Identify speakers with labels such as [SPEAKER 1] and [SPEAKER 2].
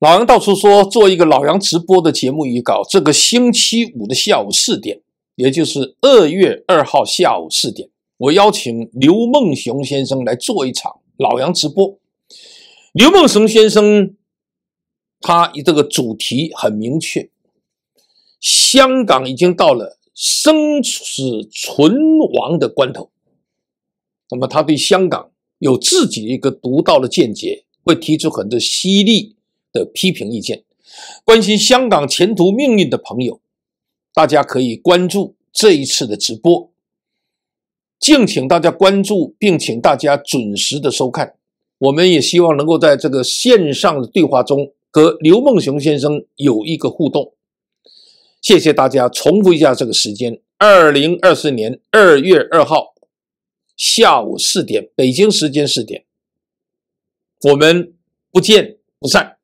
[SPEAKER 1] 老杨到处说，做一个老杨直播的节目预告。这个星期五的下午四点，也就是二月二号下午四点，我邀请刘梦熊先生来做一场老杨直播。刘梦熊先生，他这个主题很明确，香港已经到了生死存亡的关头。那么他对香港有自己一个独到的见解，会提出很多犀利。的批评意见，关心香港前途命运的朋友，大家可以关注这一次的直播。敬请大家关注，并请大家准时的收看。我们也希望能够在这个线上的对话中和刘梦熊先生有一个互动。谢谢大家。重复一下这个时间：二零二四年二月二号下午四点，北京时间四点。我们不见不散。